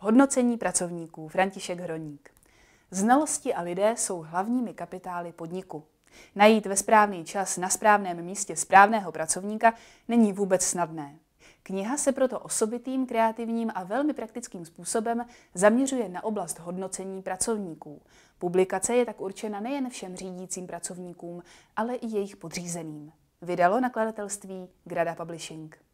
Hodnocení pracovníků František Hroník. Znalosti a lidé jsou hlavními kapitály podniku. Najít ve správný čas na správném místě správného pracovníka není vůbec snadné. Kniha se proto osobitým, kreativním a velmi praktickým způsobem zaměřuje na oblast hodnocení pracovníků. Publikace je tak určena nejen všem řídícím pracovníkům, ale i jejich podřízeným. Vydalo nakladatelství Grada Publishing.